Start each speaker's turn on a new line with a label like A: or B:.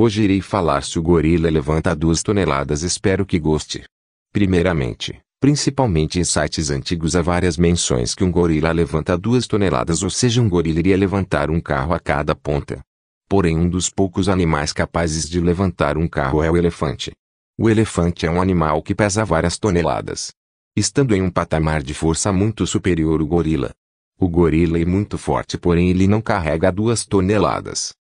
A: Hoje irei falar se o gorila levanta duas toneladas espero que goste. Primeiramente, principalmente em sites antigos há várias menções que um gorila levanta duas toneladas ou seja um gorila iria levantar um carro a cada ponta. Porém um dos poucos animais capazes de levantar um carro é o elefante. O elefante é um animal que pesa várias toneladas. Estando em um patamar de força muito superior o gorila. O gorila é muito forte porém ele não carrega duas toneladas.